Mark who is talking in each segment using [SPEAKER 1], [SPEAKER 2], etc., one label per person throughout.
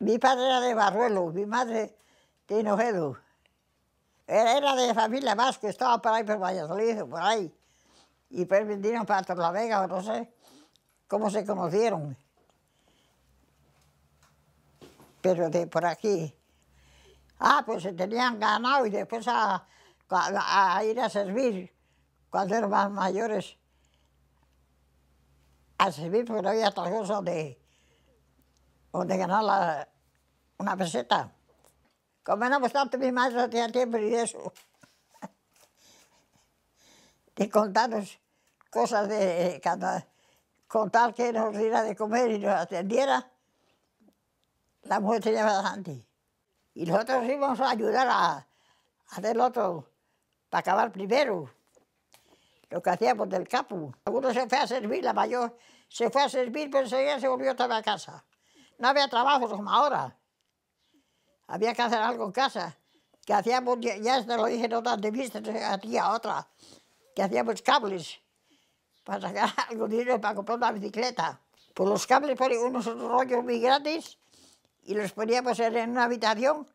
[SPEAKER 1] Mi padre era de Barruelo, mi madre de Hinojedo. Era, de familia más que estaba por ahí por Valladolid, por ahí. Y pues vinieron para Torlavega, no sé cómo se conocieron. Pero de por aquí. Ah, pues se tenían ganado y después a, ir a servir cuando eran más mayores. A servir porque no había otra cosa de o de ganar una peseta. Como no mis pues, mi madre hacía tiempo y eso. De contarnos cosas de contar que nos diera de comer y nos atendiera, la mujer tenía bastante. Y nosotros íbamos a ayudar a, a hacer otro, para acabar primero lo que hacíamos del capo. Uno se fue a servir, la mayor se fue a servir, pero enseguida se volvió otra vez a casa no había trabajo como ahora. Había que hacer algo en casa. Que hacíamos, ya te lo dije en otra entrevista, otra, que hacíamos cables para sacar algo de dinero para comprar una bicicleta. Pues los cables ponían unos rollos muy grandes y los poníamos en una habitación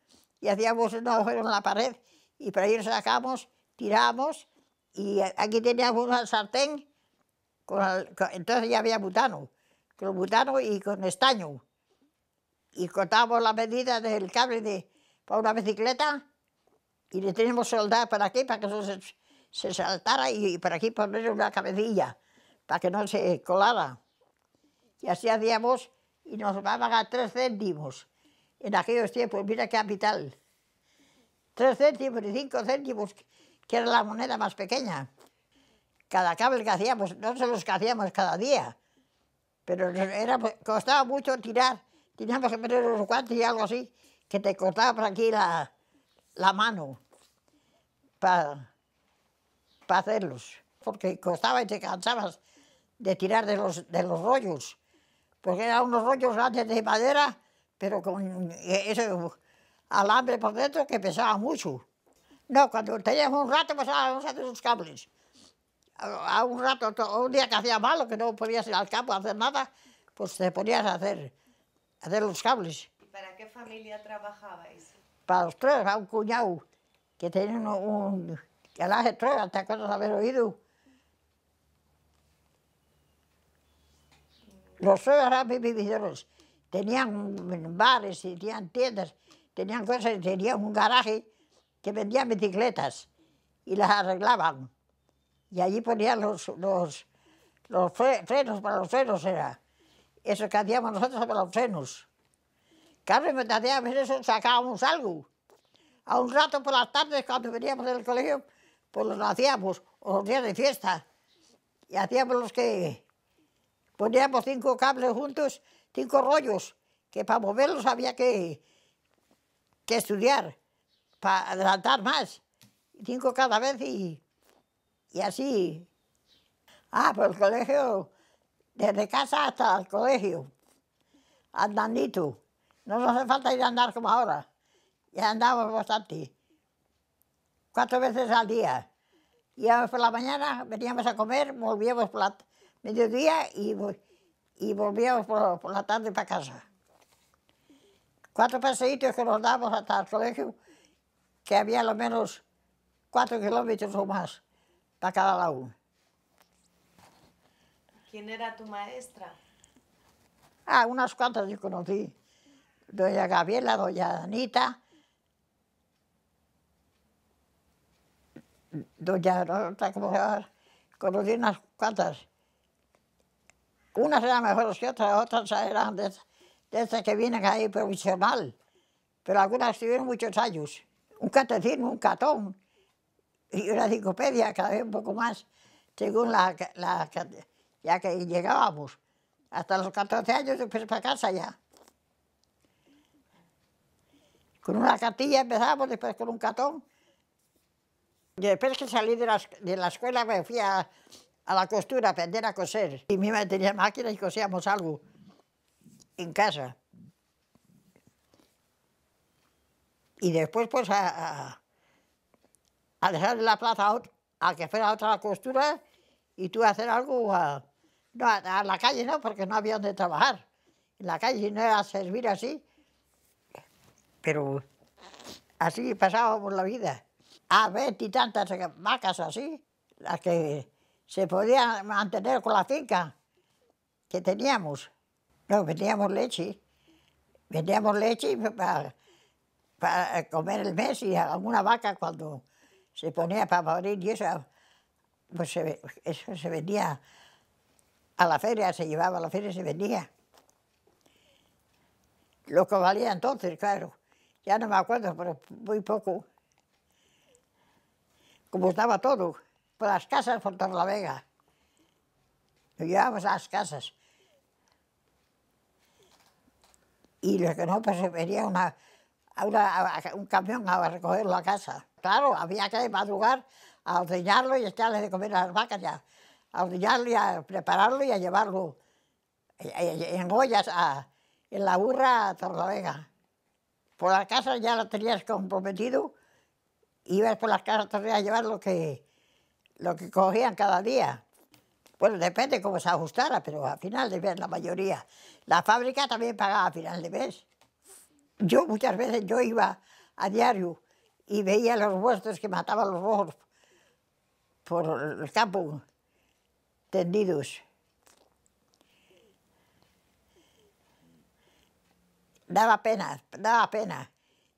[SPEAKER 1] y hacíamos un agujero en la pared y para ahí los sacamos, tiramos y aquí teníamos una sartén, entonces ya había butano, con butano y con estaño y cortábamos la medida del cable de, para una bicicleta y le tenemos soldado para aquí para que eso se, se saltara y, para aquí poner una cabecilla para que no se colara. Y así hacíamos y nos daban a tres céntimos en aquellos tiempos, mira qué capital. Tres céntimos y cinco céntimos, que era la moneda más pequeña. Cada cable que hacíamos, no se los que hacíamos cada día, pero era, costaba mucho tirar Teníamos que meter unos guantes y algo así, que te cortaba por aquí la, la mano para hacerlos, porque costaba y te cansabas de tirar de los, de rollos, porque eran unos rollos grandes de madera, pero con e, ese alambre por dentro que pesaba mucho. No, cuando tenías un rato pasábamos a los cables. A, un rato, un día que hacía malo, que no podías ir al campo a hacer nada, pues te ponías a hacer hacer los cables.
[SPEAKER 2] ¿Y para qué familia trabajaba eso?
[SPEAKER 1] Para los tres, a un cuñado que tenía un, un de tres, hasta acuerdas de haber oído? Los tres eran vividores. Tenían bares, tenían tiendas, tenían cosas, tenían un garaje que vendían bicicletas y las arreglaban. Y allí ponían los, los, frenos, para los frenos era. Eso que hacíamos nosotros a los senos. cables mientras hacíamos eso sacábamos algo. A un rato por las tardes, cuando veníamos del colegio, pues los hacíamos, o los días de fiesta. Y hacíamos los que poníamos cinco cables juntos, cinco rollos, que para moverlos había que, que estudiar, para adelantar más. Cinco cada vez y, y así. Ah, pues el colegio desde casa hasta el colegio, andandito. No nos hace falta ir a andar como ahora. Ya andábamos bastante. Cuatro veces al día. Y por la mañana, veníamos a comer, volvíamos por mediodía y, volvíamos por, la tarde para casa. Cuatro paseitos que nos dábamos hasta el colegio, que había al menos cuatro kilómetros o más para cada lado.
[SPEAKER 2] ¿Quién era tu maestra?
[SPEAKER 1] Ah, unas cuantas yo conocí. Doña Gabriela, doña Anita, doña se llama, conocí unas cuantas. Unas eran mejores que otras, otras eran de, estas que vienen ahí provisional, pero algunas tuvieron muchos años. Un catecismo, un catón y una enciclopedia, cada vez un poco más, según la ya que llegábamos. Hasta los 14 años yo para casa ya. Con una cartilla empezamos, después con un catón. Y después que salí de la, escuela me fui a, la costura a aprender a coser. Y mi madre tenía máquina y cosíamos algo en casa. Y después pues a, a, a dejar la plaza a, que fuera otra la costura y tú hacer algo a no, a la calle no, porque no había donde trabajar. En la calle no era servir así. Pero así pasábamos la vida. A y tantas vacas así, las que se podían mantener con la finca que teníamos. No, vendíamos leche. Vendíamos leche para, para comer el mes y alguna vaca cuando se ponía para abrir y pues eso se vendía a la feria, se llevaba a la feria se venía. Lo que valía entonces, claro. Ya no me acuerdo, pero muy poco. Como estaba todo, por las casas por vega. Lo llevábamos a las casas. Y lo que no, pues se venía una, un camión a recogerlo a casa. Claro, había que madrugar a ordeñarlo y echarle de comer a las vacas ya a ordeñarlo a prepararlo y a llevarlo eh, eh, en ollas a, en la burra a Torlavega. Por la casa ya lo tenías comprometido, ibas por las casas a llevar lo que, lo que cogían cada día. Bueno, depende cómo se ajustara, pero a final de mes la mayoría. La fábrica también pagaba a final de mes. Yo muchas veces yo iba a diario y veía los rostros que mataban los rojos por el campo tendidos. Daba pena, daba pena,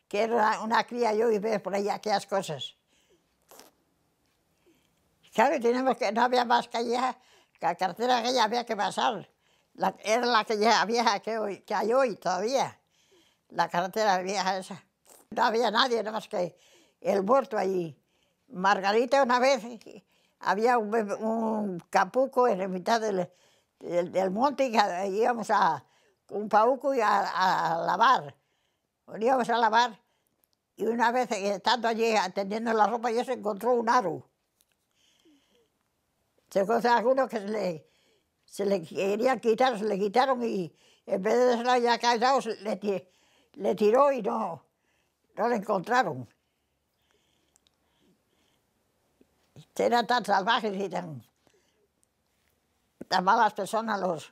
[SPEAKER 1] que era una cría yo y ver por ahí aquellas cosas. Claro, que, no había más que la carretera que ya había que pasar. era la que ya había, que, que hay hoy todavía, la carretera vieja esa. No había nadie, nada más que el muerto allí. Margarita una vez había un, capuco en la mitad del, monte y íbamos a un pauco y a, lavar. Íbamos a lavar y una vez estando allí atendiendo la ropa ya se encontró un aro. Se encontró algunos que se le, se querían quitar, se le quitaron y en vez de ser ya callado le, le tiró y no, no lo encontraron. Eran tan salvajes y tan, malas personas los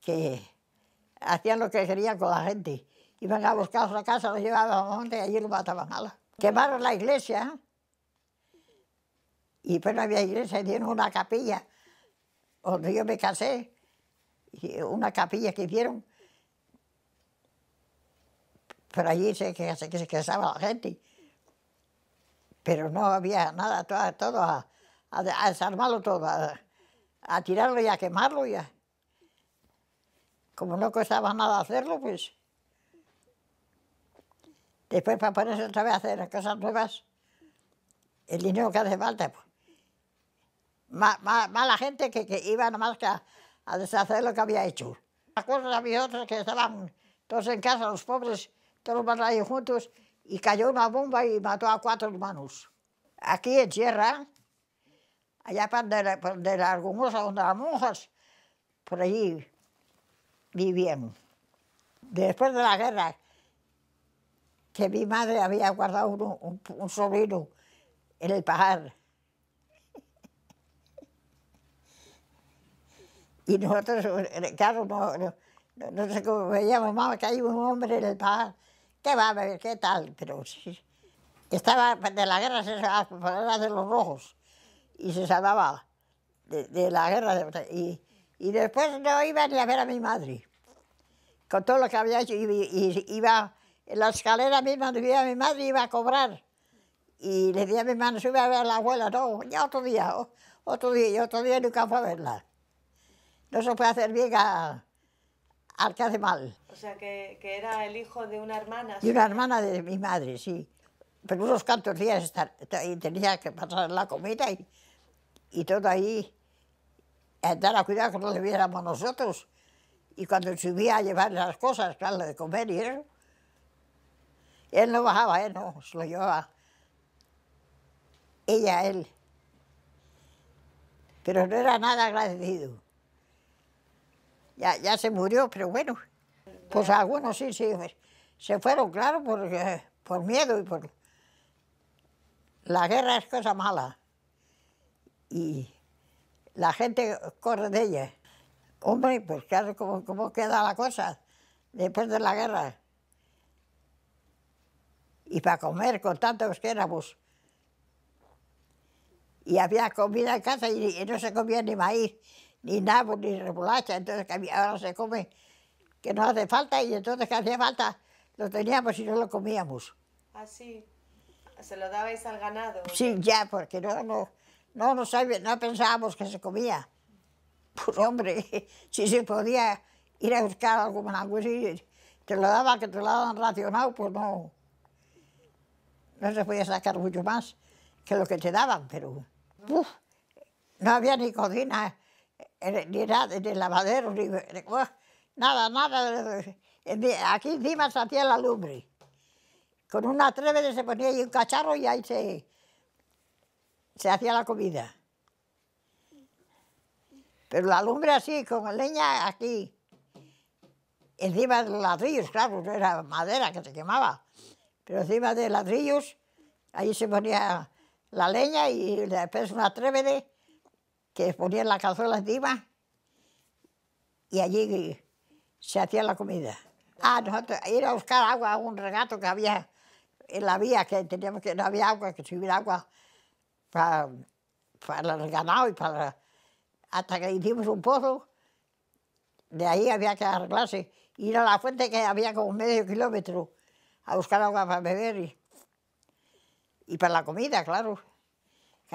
[SPEAKER 1] que hacían lo que querían con la gente. Iban a buscar su casa, los llevaban a donde y allí los mataban a Quemaron la iglesia, ¿eh? y pues no había iglesia, dieron una capilla donde yo me casé, una capilla que hicieron. Pero allí se casaba la gente pero no había nada, todo, a, desarmarlo todo, a, tirarlo y a quemarlo. ya. Como no costaba nada hacerlo, pues... Después para ponerse otra vez a hacer cosas nuevas, el dinero que hace falta. Pues. Más, la gente que, que iba nomás que a, deshacer lo que había hecho. Las cosas había otras que estaban todos en casa, los pobres, todos los ahí juntos, y cayó una bomba y mató a cuatro hermanos. Aquí en tierra, allá para de la, Argumosa, donde las monjas, por allí vivían. Después de la guerra, que mi madre había guardado un, sobrino en el pajar. Y nosotros, eh, claro, no, no, no sé cómo veíamos, mamá, que hay un hombre en el pajar. ¿Qué va a ver? ¿Qué tal? Pero estaba de la guerra, se de los rojos y se salvaba de, la guerra. y, después no iba ni a ver a mi madre. Con todo lo que había hecho, y iba en la escalera misma donde vivía mi madre, iba a cobrar. Y le decía a mi hermano, sube a ver a la abuela. No, ya otro día, otro día, y otro día nunca fue a verla. No se puede hacer bien Arca hace Mal.
[SPEAKER 2] O sea, que, era el hijo de una hermana. De una
[SPEAKER 1] hermana de mi madre, sí. Pero unos cuantos días tenía que pasar la comida y, todo ahí, andar a cuidar que no viéramos nosotros. Y cuando subía a llevar las cosas, claro, de comer y eso, él no bajaba, él no, se lo llevaba. Ella, él. Pero no era nada agradecido ya, se murió, pero bueno, pues algunos sí, sí, se fueron, claro, por, eh, por miedo y por... La guerra es cosa mala y la gente corre de ella. Hombre, pues claro, ¿cómo, cómo queda la cosa después de la guerra? Y para comer con tantos que éramos. Y había comida en casa y, y no se comía ni maíz, ni nabo, ni remolacha, entonces ahora se come, que no hace falta, y entonces que hacía falta, lo teníamos y no lo comíamos.
[SPEAKER 2] Así, ah, se lo dabais al ganado. Sí,
[SPEAKER 1] ya, porque no, no, no, pensábamos que se comía. Pues hombre, si se podía ir a buscar algún pues te lo daba, que te lo daban racionado, pues no, no se podía sacar mucho más que lo que te daban, pero no había ni cocina, ni nada de lavadero, ni, nada, nada. Eh, aquí encima se hacía la lumbre. Con una trévede se ponía ahí un cacharro y ahí se, se hacía la comida. Pero la lumbre así, con leña aquí, encima de ladrillos, claro, no era madera que se quemaba, pero encima de ladrillos, ahí se ponía la leña y después una trévede que ponían la cazuela encima y allí se hacía la comida. Ah, nosotros ir a buscar agua a un regato que había en la vía, que teníamos que no había agua, que subir agua para, para el ganado y para... Hasta que hicimos un pozo, de ahí había que arreglarse, ir a la fuente que había como medio kilómetro a buscar agua para beber y para la comida, claro.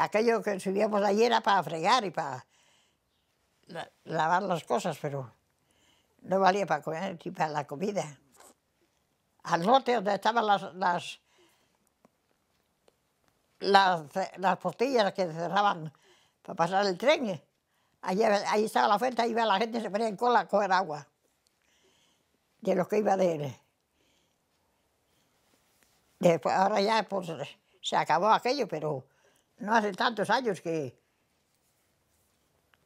[SPEAKER 1] Aquello que subíamos allí era para fregar y para lavar las cosas, pero no valía para comer para la comida. Al lote donde estaban las, las, las, portillas que cerraban para pasar el tren, ahí estaba la fuente, ahí iba la gente, se ponía en cola a coger agua de lo que iba de él. ahora ya pues, se acabó aquello, pero no hace tantos años que,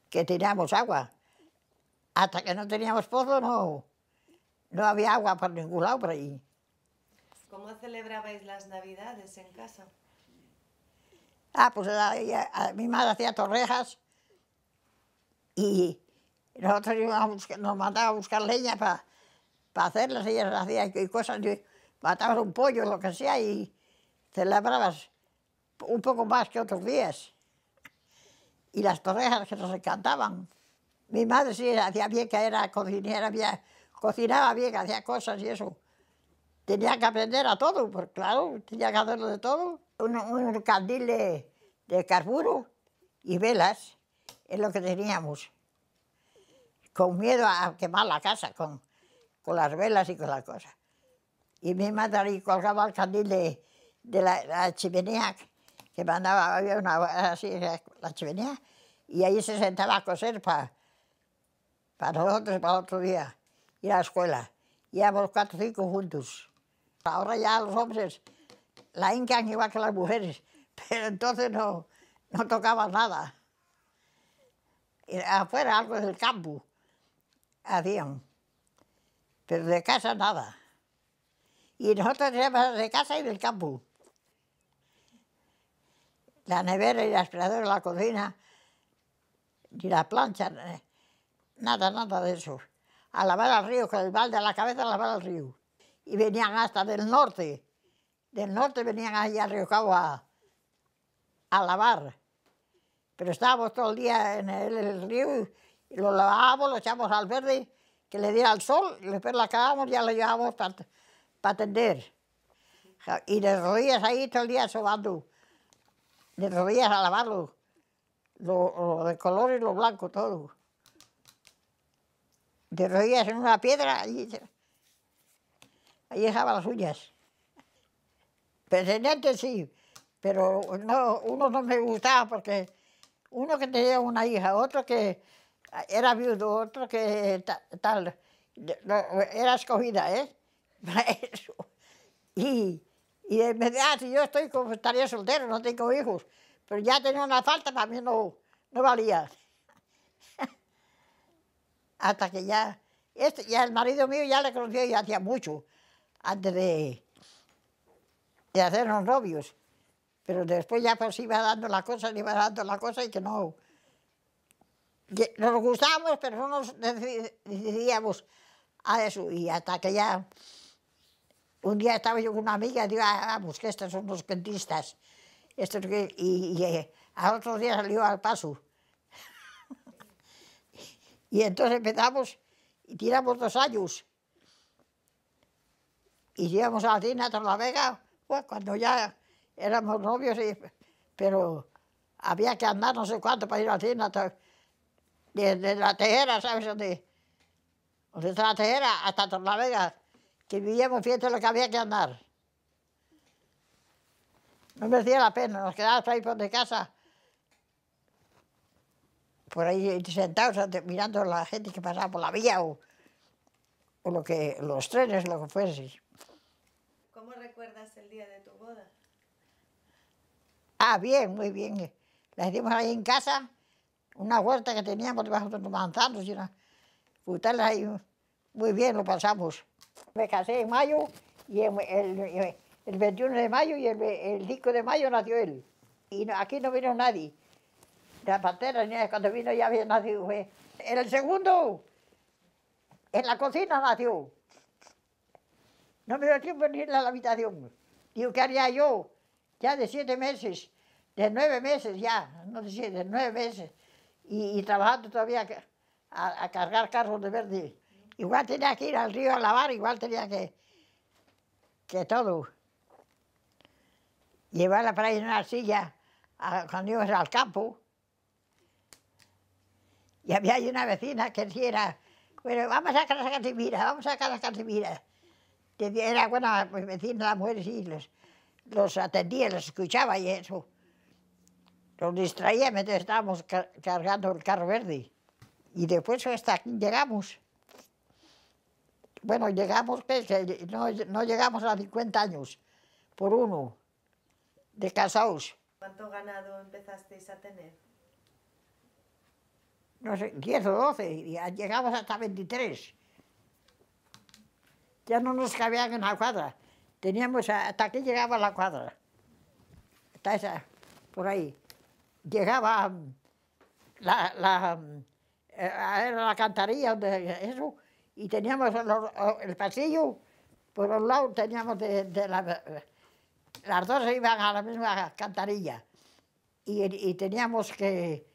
[SPEAKER 1] que teníamos agua. Hasta que no teníamos pozo, no, no había agua por ningún lado por ahí.
[SPEAKER 2] ¿Cómo celebrabais las Navidades en casa?
[SPEAKER 1] Ah, pues ah, ah, mi madre hacía torrejas y nosotros íbamos nos mandaba a buscar leña para hacerlas, ellas hacían cosas, matabas un pollo, lo que sea, y celebrabas un poco más que otros días. Y las torrejas que nos encantaban. Mi madre sí hacía bien, que era cocinera, bien, cocinaba bien, hacía cosas y eso. Tenía que aprender a todo, porque claro, tenía que hacerlo de todo. Un, un candil de, carburo y velas es lo que teníamos. Con miedo a quemar la casa, con, con las velas y con las cosas. Y mi madre ahí colgaba el candil de, de la chimenea que mandaba, había una así, la chimenea, y ahí se sentaba a coser para nosotros para otro día, ir a la escuela. Y cuatro o cinco juntos. Ahora ya los hombres la hincan igual que las mujeres, pero entonces no, no tocaban nada. afuera algo del campo hacían, pero de casa nada. Y nosotros éramos de casa y del campo la nevera y la aspiradora, la cocina y la plancha, eh, nada, nada de eso. A lavar al río, con el balde a la cabeza a lavar al río. Y venían hasta del norte, del norte venían allá al río Cabo a, lavar. Pero estábamos todo el día en el, río y lo lavábamos, lo echábamos al verde, que le diera el sol, y después la acabábamos y ya lo llevábamos para tender. Y de rodillas ahí todo el día sobando de rodillas a lavarlo, lo, de color y lo blanco, todo. De rodillas en una piedra, ahí dejaba las uñas. Presidente sí, pero no, uno no me gustaba porque uno que tenía una hija, otro que era viudo, otro que tal, era escogida, ¿eh? Y y en ah, si yo estoy estaría soltero, no tengo hijos, pero ya tenía una falta, para mí no, no valía. Hasta que ya, este, ya el marido mío ya le conocía y hacía mucho, antes de, hacer hacernos novios. Pero después ya pues iba dando la cosa, iba dando la cosa y que no... nos gustábamos, pero no nos decidíamos a eso. Y hasta que ya un día estaba yo con una amiga, digo, ah, vamos, que estos son los pentistas. Y, y, eh, otro a otros días salió al paso. y entonces empezamos y tiramos dos años. Y íbamos a cine a La pues, cuando ya éramos novios, pero había que andar no sé cuánto para ir a cine desde la Tejera, ¿sabes dónde? Desde la Tejera hasta Torlavega que vivíamos fiesta lo que había que andar. No merecía la pena, nos quedábamos ahí por de casa, por ahí sentados mirando a la gente que pasaba por la vía o, lo que, los trenes, lo que fuese.
[SPEAKER 2] ¿Cómo recuerdas el día de tu boda?
[SPEAKER 1] Ah, bien, muy bien. La hicimos ahí en casa, una huerta que teníamos debajo de los manzanos y una ahí. Muy bien lo pasamos. Me casé en mayo y el, 21 eh, de mayo y el, 5 de mayo nació él. Y aquí no vino nadie. La pantera, cuando vino ya había nacido. En el segundo, en la cocina nació. No me dio tiempo ni en a la habitación. Digo, ¿qué haría yo? Ya de siete meses, de nueve meses ya, no sé si de nueve meses, y, trabajando todavía a cargar carros de verde Igual tenía que ir al río a lavar, igual tenía que, que todo. Llevarla para ir en una silla a, cuando íbamos al campo. Y había una vecina que decía, bueno, vamos a casa Casimira, vamos a casa Casimira. Era buena pues, vecina, las mujeres sí, los, los atendía, los escuchaba y eso. Los distraía mientras estábamos cargando el carro verde. Y después hasta aquí llegamos bueno, llegamos, No, llegamos a 50 años por uno de casados.
[SPEAKER 2] ¿Cuánto ganado empezasteis a tener?
[SPEAKER 1] No sé, 10 o 12, llegamos hasta 23. Ya no nos cabían en la cuadra. Teníamos, hasta aquí llegaba la cuadra. Hasta esa, por ahí. Llegaba mm, la, la, mm, eh, era la cantaría donde, eso, y teníamos el pasillo, por un lado teníamos de, la, las dos iban a la misma cantarilla y, teníamos que,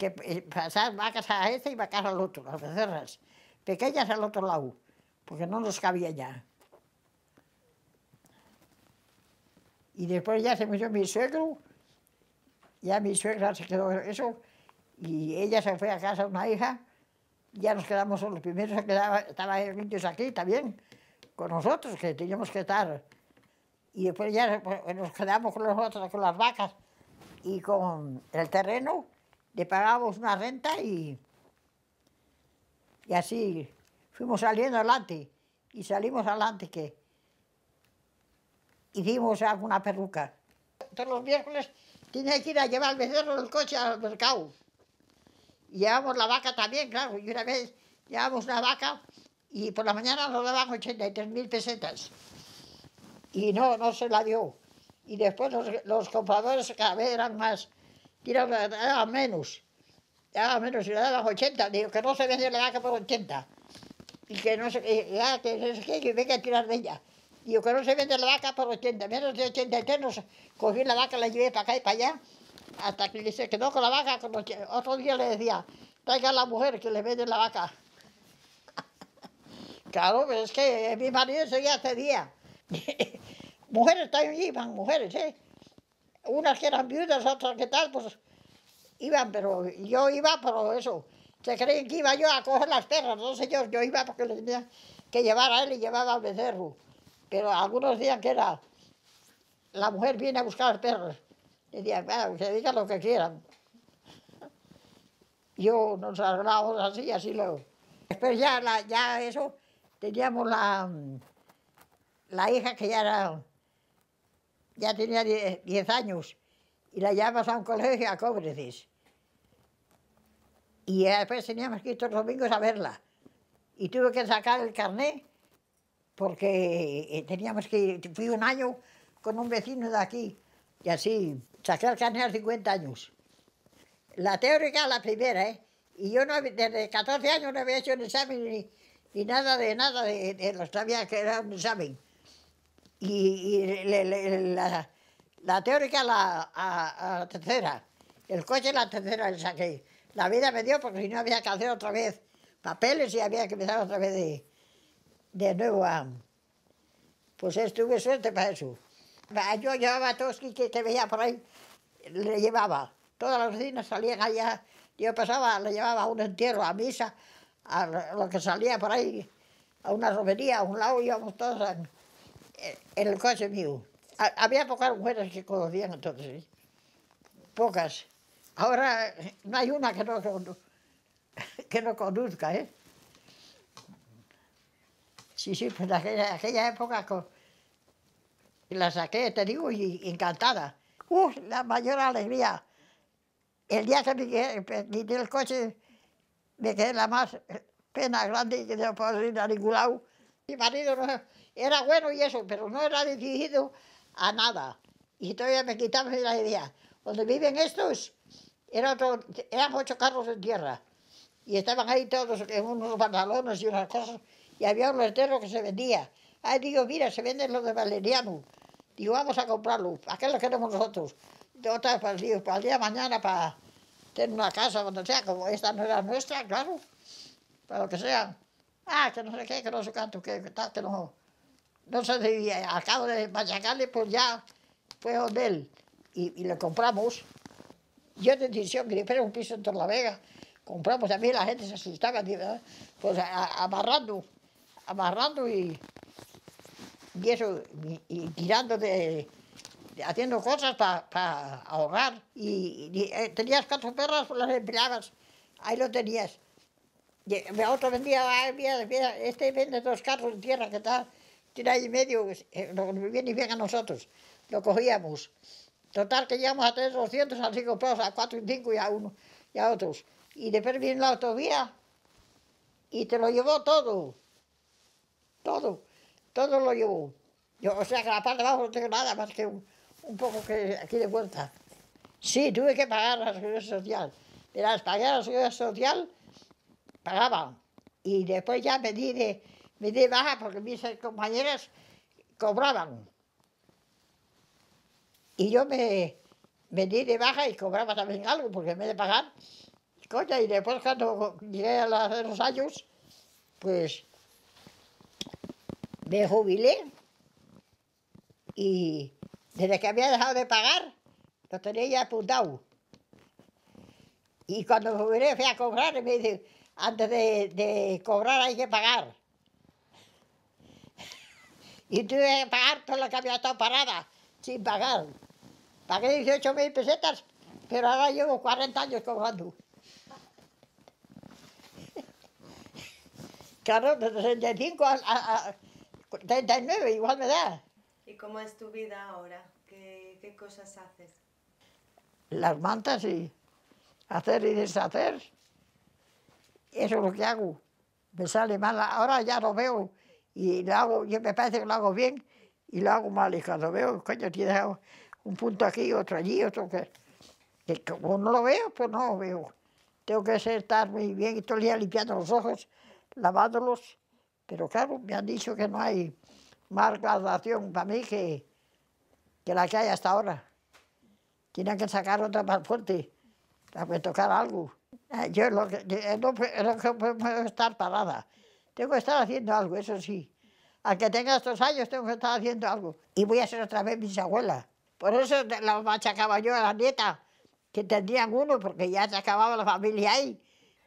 [SPEAKER 1] eh, pasar vacas a este y vacas al otro, las becerras, pequeñas al otro lado, porque no nos cabía ya. Y después ya se murió mi suegro, ya mi suegra se quedó eso, y ella se fue a casa de una hija, ya nos quedamos los primeros, quedaba, estaba indios aquí también, con nosotros, que teníamos que estar. Y después ya nos quedamos con nosotros, con las vacas y con el terreno, le pagábamos una renta y, y así fuimos saliendo adelante. Y salimos adelante que hicimos alguna perruca. Todos los miércoles tenía que ir a llevar el becerro del coche al mercado. Llevamos la vaca también, claro, y una vez llevamos la vaca y por la mañana nos daban 83 mil pesetas. Y no, no se la dio. Y después los, compradores cada vez eran más, tiraban a menos. Daban menos y le daban 80. Digo, que no se vende la vaca por 80. Y que no se, ya, que, que venga a tirar de ella. Digo, que no se vende la vaca por 80. Menos de 83 nos cogí la vaca, la llevé para acá y para allá hasta que se quedó con la vaca. Como que otro día le decía, traiga a la mujer que le vende la vaca. claro, pero es que mi marido seguía ese día. mujeres también iban, mujeres, ¿eh? Unas que eran viudas, otras que tal, pues iban, pero yo iba, pero eso. Se creen que iba yo a coger las perras, no señor, yo iba porque le tenía que llevar a él y llevaba al becerro. Pero algunos días que era, la mujer viene a buscar las y decía, bueno que digan lo que quieran. Yo nos hablábamos así, así luego. Después ya, ya eso, teníamos la, la hija que ya era, ya tenía 10 años y la llevas a un colegio a Cobreces. Y después teníamos que ir todos los domingos a verla. Y tuve que sacar el carné porque eh, teníamos que ir. Fui un año con un vecino de aquí y así. Saqué el carnet a 50 años. La teórica la primera, ¿eh? Y yo desde 14 años no había hecho un examen ni, nada de nada, de, de, que era un examen. Y, la, teórica la, tercera, el coche la tercera le saqué. La vida me dio porque si no había que hacer otra vez papeles y había que empezar otra vez de, de nuevo Pues tuve suerte para eso yo llevaba a todos que, que veía por ahí, le llevaba. Todas las vecinas salían allá. Yo pasaba, le llevaba a un entierro, a misa, a lo que salía por ahí, a una romería, a un lado, íbamos todos en, el coche mío. Había pocas mujeres que conocían entonces, ¿eh? pocas. Ahora no hay una que no, que no conduzca, ¿eh? Sí, sí, pues en aquella, aquella época y la saqué, te digo, y encantada. Uf, la mayor alegría. El día que me quité el coche, me quedé la más eh, pena grande que no puedo ir a ningún lado. Mi marido era bueno y eso, pero no era decidido a nada. Y todavía me quitaba la idea. Donde viven estos, era eran ocho carros en tierra. Y estaban ahí todos en unos pantalones y unas cosas. Y había un letrero que se vendía. Ahí digo, mira, se venden los de Valeriano. Digo, vamos a comprarlos. ¿A qué los queremos nosotros? De otra para, pues digo, para el día de mañana, para tener una casa, cuando sea, como esta no era nuestra, claro. Para lo que sea. Ah, que no sé qué, que no sé cuánto, que, que que no. No se eh, debía. de machacarle, pues ya fue donde él. Y, le compramos. Yo te decisión, que un piso en Vega, Compramos, A mí la gente se asustaba, ¿verdad? Ah, pues amarrando, amarrando y y eso, tirando haciendo cosas para ahogar. Y, eh, tenías cuatro perras, las empleadas, ahí lo tenías. Y otro vendía, este vende dos carros de tierra que tal, tiene ahí medio, eh, viene y bien a nosotros, lo cogíamos. Total que llegamos a tres 200, a cinco pesos, a 4 y 5 y a uno y a otros. Y después viene la autovía y te lo llevó todo, todo todo lo llevo, Yo, o sea que la parte de abajo no tengo nada más que un, poco que aquí de vuelta. Sí, tuve que pagar la seguridad social. Mira, pagué la seguridad social, pagaba. Y después ya me di, de, me di baja porque mis compañeras cobraban. Y yo me, me di de baja y cobraba también algo, porque me vez de pagar, coña, y después cuando llegué a a los años, pues me jubilé y desde que había dejado de pagar, lo tenía ya apuntado. Y cuando me jubilé fui a cobrar y me dice, antes de, cobrar hay que pagar. Y tuve que pagar todo lo que había estado parada, sin pagar. Pagué 18 mil pesetas, pero ahora llevo 40 años cobrando. Claro, de 65 a 39, igual me da.
[SPEAKER 2] ¿Y cómo es tu vida ahora? ¿Qué, qué cosas haces?
[SPEAKER 1] Las mantas y hacer y deshacer. Eso es lo que hago. Me sale mal. Ahora ya lo veo y lo hago, yo me parece que lo hago bien y lo hago mal. Y cuando veo, coño, tiene un punto aquí, otro allí, otro que... que como no lo veo, pues no lo veo. Tengo que estar muy bien y todo el día limpiando los ojos, lavándolos pero claro, me han dicho que no hay más graduación para mí que, que la que hay hasta ahora. Tienen que sacar otra más fuerte para tocar algo. Eh, yo, eh, no, puedo estar parada. Tengo que estar haciendo algo, eso sí. Al que tenga estos años tengo que estar haciendo algo. Y voy a ser otra vez mis abuelas. Por eso la machacaba yo a la nieta, que tendrían uno, porque ya se acababa la familia ahí.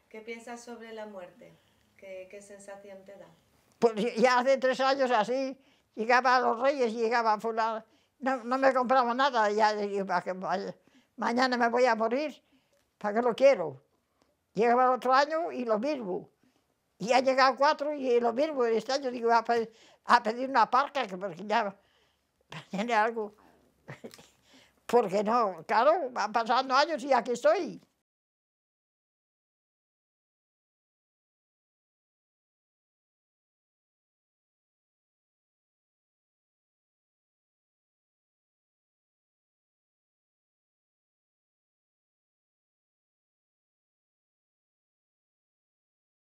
[SPEAKER 2] ¿Qué piensas sobre la muerte? qué sensación te da?
[SPEAKER 1] Pues ya hace tres años así, llegaba a los Reyes, y llegaba a fulano, no, no me compraba nada, ya digo, mañana me voy a morir, ¿para qué lo quiero? Llegaba el otro año y lo mismo. Y ha llegado cuatro y lo mismo. Este año digo, a, a pedir una parca, porque ya tiene algo. Porque no, claro,
[SPEAKER 2] van pasando años y aquí estoy.